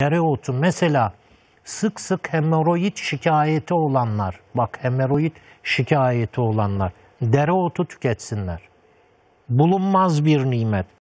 Dereotu mesela sık sık hemoroid şikayeti olanlar, bak hemoroid şikayeti olanlar dereotu tüketsinler. Bulunmaz bir nimet.